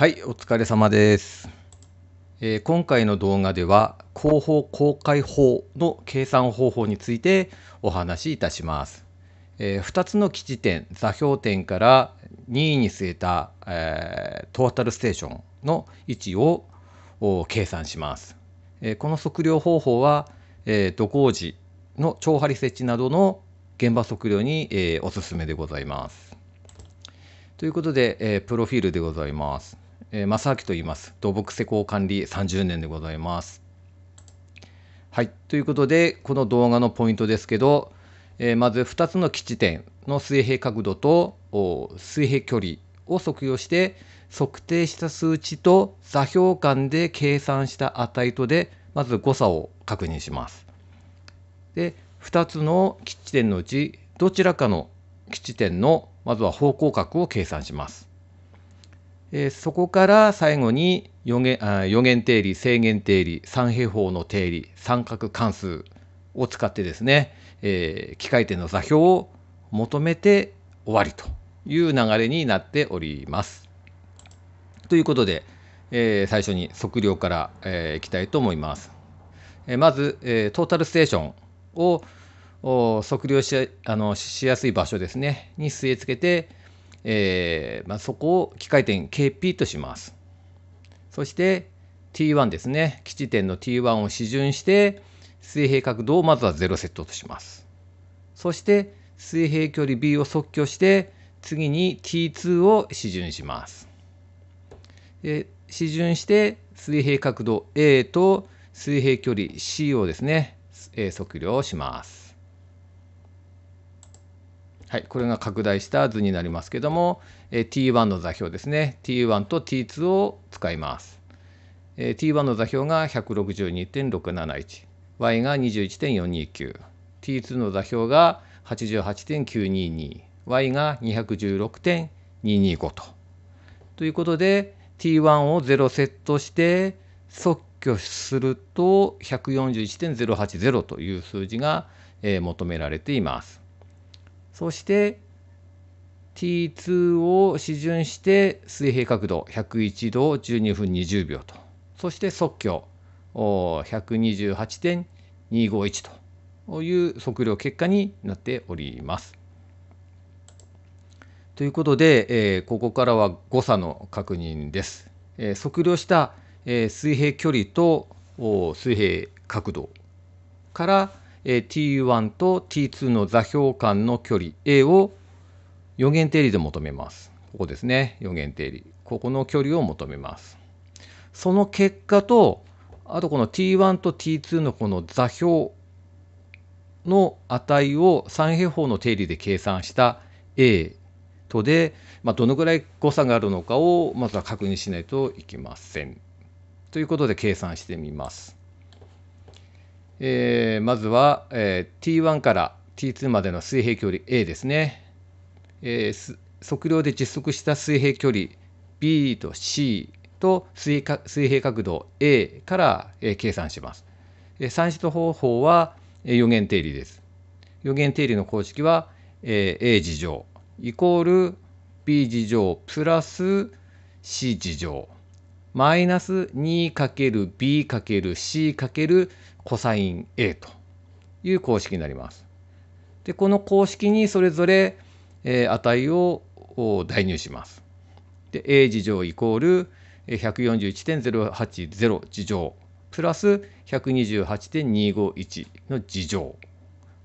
はい、お疲れ様です。えー、今回の動画では広報公開法の計算方法についてお話しいたします。えー、2つの基地点座標点から2位に据えた、えー、トータルステーションの位置を計算します。えこの測量方法は、え土工事の超張設置などの現場測量に、えおすすめでございます。ということで、えプロフィールでございます。えー、正明と言います。土木施工管理30年でございます。はい。ということで、この動画のポイントですけど、えー、まず2つの基地点の水平角度と水平距離を測量して、測定した数値と座標間で計算した値とで、まず誤差を確認します。で、2つの基地点のうち、どちらかの基地点の、まずは方向角を計算します。えー、そこから最後に予言定理正弦定理三平方の定理三角関数を使ってですね、えー、機械点の座標を求めて終わりという流れになっております。ということで、えー、最初に測量から、えー、いきたいと思います。えー、まず、えー、トータルステーションを測量しあのしやすい場所ですねに据え付けて、えー、まあ、そこを機械点 KP とします。そして T1 ですね。基地点の T1 を示準して水平角度をまずは0セットとします。そして水平距離 B を即挙して次に T2 を示準します。で示準して水平角度 A と水平距離 C をですね、測量します。はい、これが拡大した図になりますけども、えー、t1 の座標ですね t1 と t2 を使います、えー、t1 の座標が 162.671y が 21.429t2 の座標が 88.922y が216.225とということで t1 を0セットして即挙すると141.080という数字が、え求められています。そして T2 を示準して水平角度101度12分20秒とそして速距128.251という測量結果になっております。ということで、えー、ここからは誤差の確認です。えー、測量した、えー、水平距離と水平角度から、えー、T1 と T2 の座標間の距離 A を4元定理で求めます。ここですね4元定理ここの距離を求めます。その結果とあとこの T1 と T2 のこの座標の値を三平方の定理で計算した A とで、まあ、どのぐらい誤差があるのかをまずは確認しないといけません。ということで計算してみます。えー、まずは、えー、T1 から T2 までの水平距離 A ですね、えー、測量で実測した水平距離 B と C と水平角度 A から、えー、計算します、えー、算出方法は、えー、定理です予言定理の公式は、えー、A 事乗イコール B 事乗プラス C 事乗マイナス 2×b×c× c o s a という公式になります。でこの公式にそれぞれ、値を代入します。で a 事乗イコール141.080事乗プラス128.251の事乗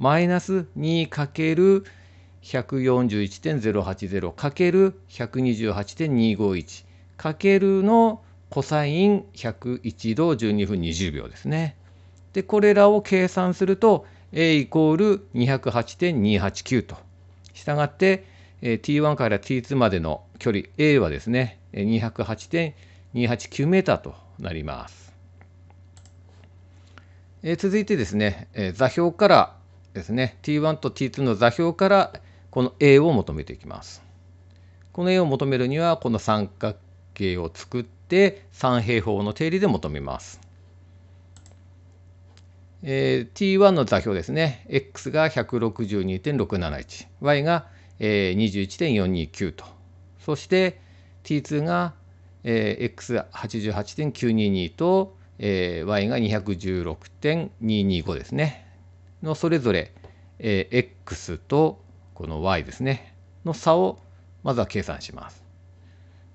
マイナス 2×141.080×128.251 ×のるのコサイン101度12分20秒ですね。でこれらを計算すると A イコール208.289と。したがって T1 から T2 までの距離 A はですね208.289メーターとなります。続いてですね、座標からですね T1 と T2 の座標からこの A を求めていきます。この A を求めるにはこの三角形を作って三平方の定理で求めます。えー、T1 の座標ですね X が162.671 Y が、えー、21.429とそして T2 が、えー、X88.922 と、えー、Y が216.225ですねのそれぞれ、えー、X とこの Y ですねの差をまずは計算します。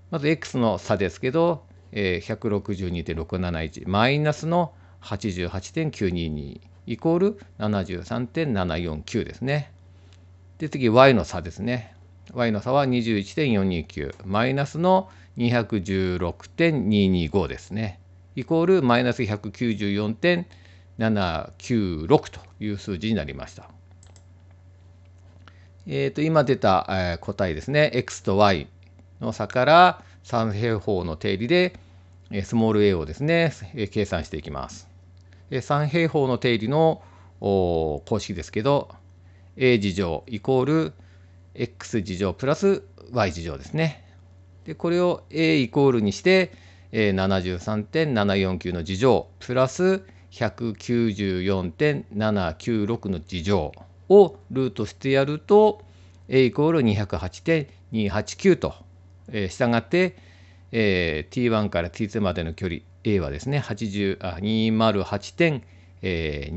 まず x の差ですけど、えー、162.671マイナスの88.922イコール73.749ですね。で次 y の差ですね。y の差は21.429マイナスの216.225ですね。イコールマイナス194.796という数字になりました。えー、と今出た、答えですね x と y の差から三平方の定理でスモール a をですね計算していきます。三平方の定理の公式ですけど a 事乗イコール x 事乗プラス y 事乗ですね。でこれを a イコールにして73.749の事乗プラス194.796の事乗をルートしてやると a イコール208.289とえー、したがって、えー、T1 から T2 までの距離 A はですねあ208.289、え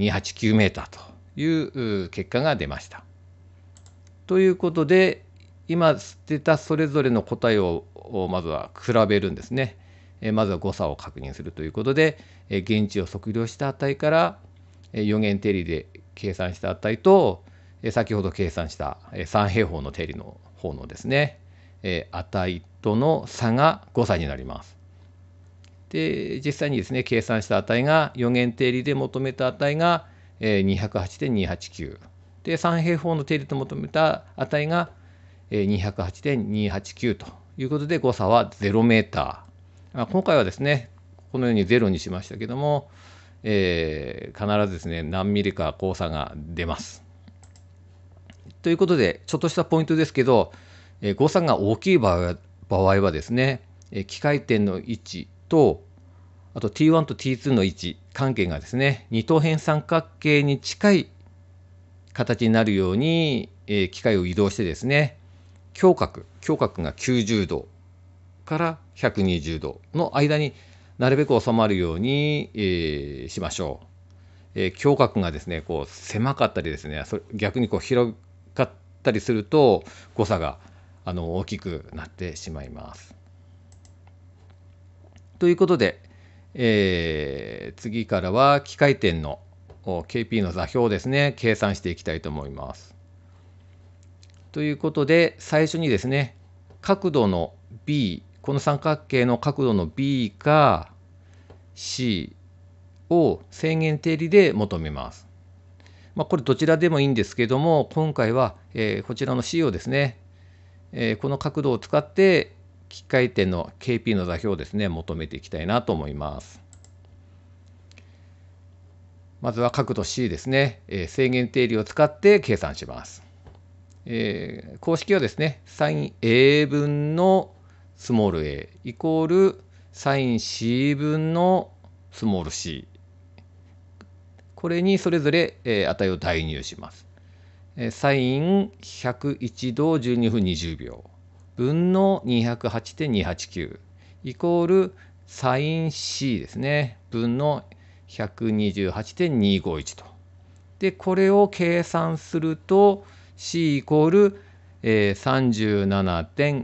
メーターという結果が出ました。ということで今捨てたそれぞれの答えをまずは比べるんですね。えまずは誤差を確認するということで、え現地を測量した値から、え言定理で計算した値と、え先ほど計算した、え3平方の定理の方のですね、えー、値との差が誤差になります。で実際にですね計算した値が4元定理で求めた値が、えー、208.289で三平方の定理と求めた値が、えー、208.289ということで誤差は0メーター。今回はですねこのように0にしましたけども、えー、必ずですね何ミリか交差が出ます。ということでちょっとしたポイントですけど誤差が大きい場合はですね、機械点の位置とあと T1 と T2 の位置関係がですね二等辺三角形に近い形になるように、え機械を移動してですね胸郭胸郭が90度から120度の間になるべく収まるように、えー、しましょう。えー、胸郭がですねこう狭かったりですねそれ逆にこう広かったりすると誤差があの大きくなってしまいます。ということで、えー、次からは機械点の KP の座標をですね計算していきたいと思います。ということで最初にですね角度の B この三角形の角度の B か C を正弦定理で求めます。まあ、これどちらでもいいんですけども今回は、えー、こちらの C をですねこの角度を使って機械点の KP の座標をですね求めていきたいなと思います。まずは角度 C ですね、制限定理を使って計算します。公式はですね、s i n A 分のスモール a イコール s i n C 分のスモール c。これにそれぞれ、値を代入します。サイン101度12分20秒分の208.289イコールサイン C ですね分の128.251と。でこれを計算すると C イコールえー、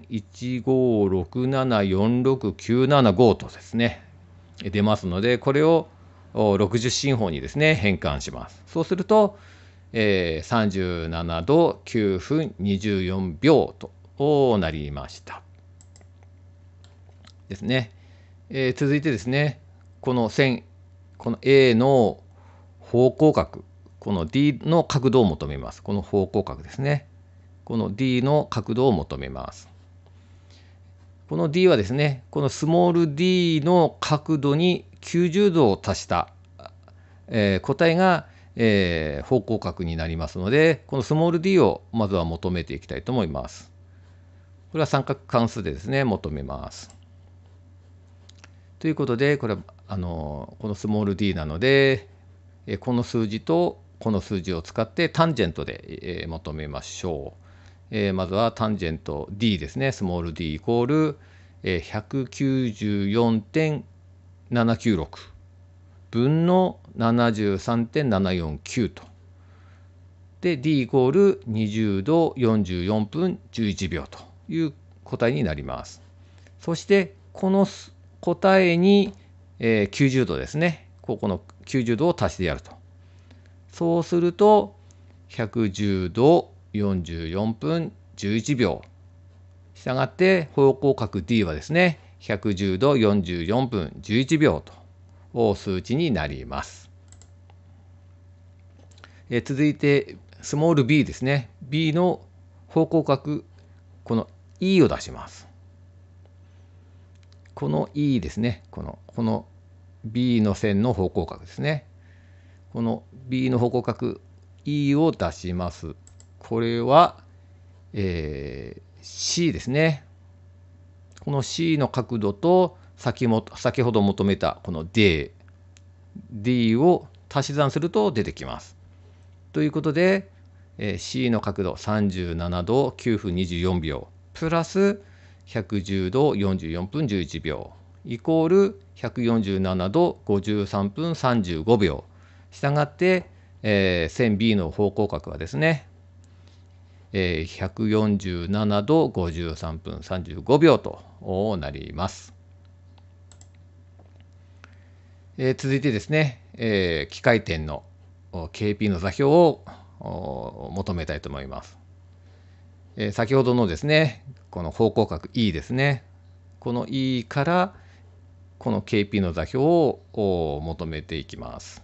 37.156746975とですね出ますのでこれを60進法にですね変換します。そうするとえー、37度9分24秒となりました。ですね。えー、続いてですね、この線、この A の方向角、この D の角度を求めます。この方向角ですね。この D の角度を求めます。この D はですね、このスモール D の角度に90度を足した、えー、個体がえー、方向角になりますので、このスモール d をまずは求めていきたいと思います。これは三角関数でですね、求めます。ということで、これは、あの、このスモール d なので、この数字とこの数字を使ってタンジェントで、求めましょう。えー、まずはタンジェント d ですね、スモール d イコール、194.796分の73.749と。で D イコール20度44分11秒という答えになります。そしてこの答えに、えー、90度ですね。ここの90度を足してやると。そうすると110度44分11秒。したがって方向角 D はですね110度44分11秒と数値になります。え続いてスモール b ですね b の方向角この e を出しますこの e ですねこのこの b の線の方向角ですねこの b の方向角 e を出しますこれは、えー、c ですねこの c の角度と先も先ほど求めたこの d d を足し算すると出てきますということで、えー、C の角度37度9分24秒プラス110度44分11秒イコール147度53分35秒したがって、えー、線 B の方向角はですね、えー、147度53分35秒となります。えー、続いてですね、えー、機械点の KP の座標を求めたいと思います。え先ほどのですねこの方向角 E ですねこの E からこの KP の座標を求めていきます。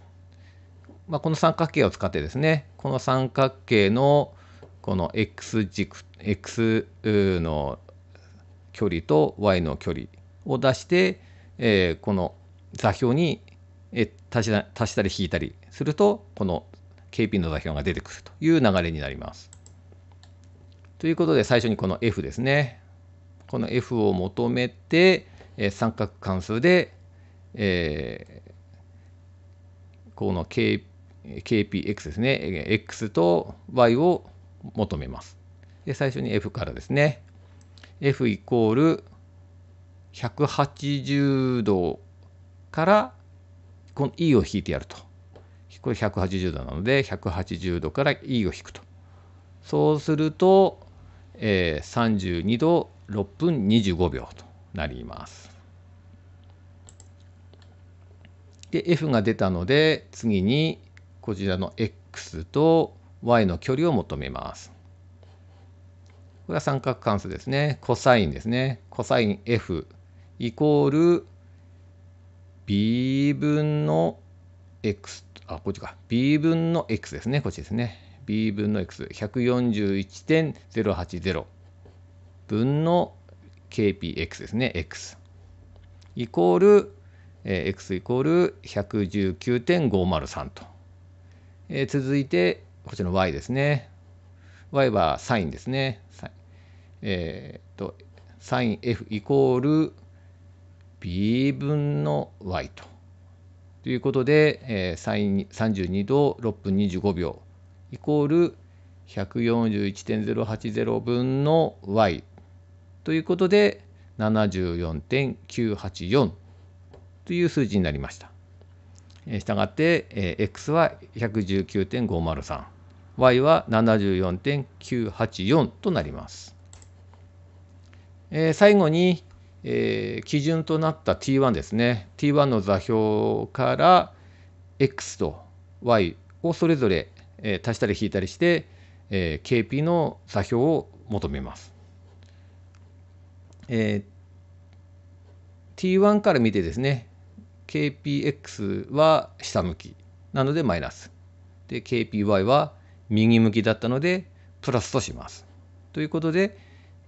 まあ、この三角形を使ってですねこの三角形のこの X 軸 X の距離と Y の距離を出して、えこの座標に足したり引いたりすると、この KP の座標が出てくるという流れになります。ということで、最初にこの F ですね。この F を求めて、えー、三角関数で、えー、この K KPX ですね。X と Y を求めます。で、最初に F からですね。F イコール180度からこの E を引いてやると。これ180度なので180度から E を引くとそうすると、えー、32度6分25秒となりますで F が出たので次にこちらの X と Y の距離を求めますこれは三角関数ですね。コサインですね。コサイン F イコール b 分の x あ、こっちか。b 分の x ですね。こっちですね。b 分の x141.080 分の kpx ですね。x イコール、えー、x イコール119.503と。えー、続いて、こっちの y ですね。y はサインですね。えー、と、サイン f イコール b 分の y と。ということで、えー、32度6分25秒イコール141.080分の y ということで74.984という数字になりました。したがって、えー、x は119.503 y は74.984となります。えー、最後にえー、基準となった T1 ですね T1 の座標から X と Y をそれぞれ、えー、足したり引いたりして、えー、KP の座標を求めます。えー、T1 から見てですね KPX は下向きなのでマイナスで KPY は右向きだったのでプラスとします。ということで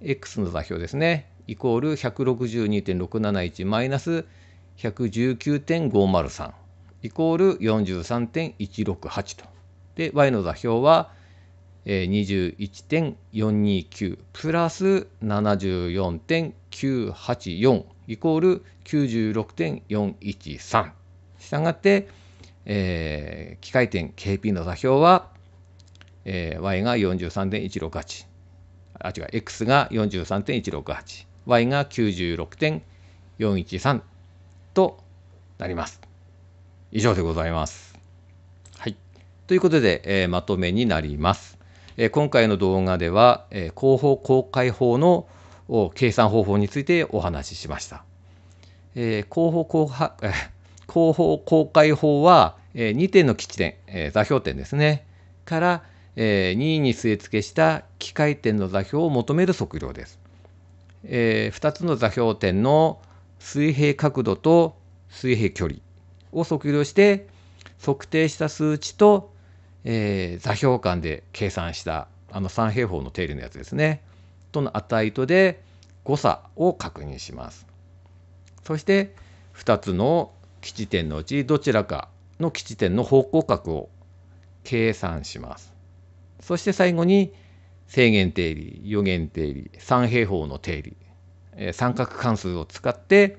X の座標ですねイコール162.671マイナス119.503イコール43.168と。で、y の座標は21.429プラス74.984イコール96.413。したがって、えー、機械点 KP の座標は、えー、y が43.168あ違う x が43.168 y が96.413となります。以上でございます。はい。ということで、えー、まとめになります。えー、今回の動画では、えー、広報公開法の計算方法についてお話ししました。えー、広報公開、え広報公開法は、えー、2点の基地点、えー、座標点ですね、から、えー、2位に据え付けした機械点の座標を求める測量です。えー、2つの座標点の水平角度と水平距離を測量して測定した数値と、えー、座標間で計算したあの三平方の定理のやつですねとの値とで誤差を確認しますそして2つの基地点のうちどちらかの基地点の方向角を計算しますそして最後に正弦定理余弦定理三平方の定理、三角関数を使って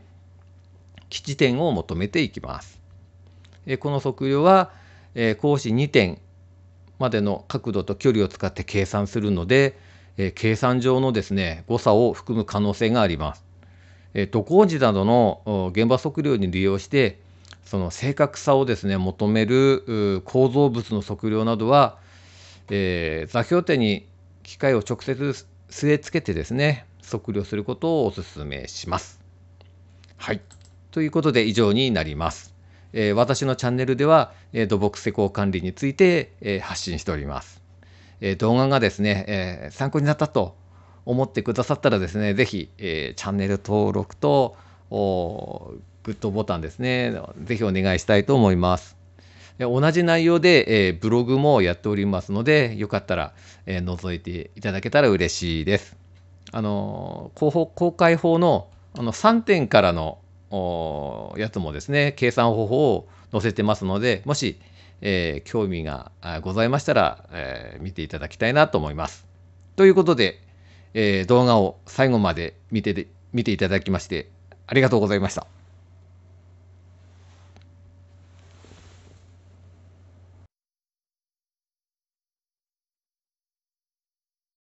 基地点を求めていきます。この測量は、格子2点までの角度と距離を使って計算するので、計算上のですね誤差を含む可能性があります。えー、工事などの現場測量に利用してその正確さをですね求める構造物の測量などは、座標点に機械を直接据え付けてですね、測量することをお勧めします。はい。ということで以上になります。えー、私のチャンネルでは、えー、土木施工管理について、えー、発信しております。え動画がですね、え参考になったと思ってくださったらですね、是非、えチャンネル登録とグッドボタンですね、是非お願いしたいと思います。同じ内容で、えー、ブログもやっておりますので、よかったら、えー、覗いていただけたら嬉しいです。あのー、広報公開法のあの3点からのやつもですね、計算方法を載せてますので、もし、えー、興味がございましたら、えー、見ていただきたいなと思います。ということで、えー、動画を最後まで見て見ていただきまして、ありがとうございました。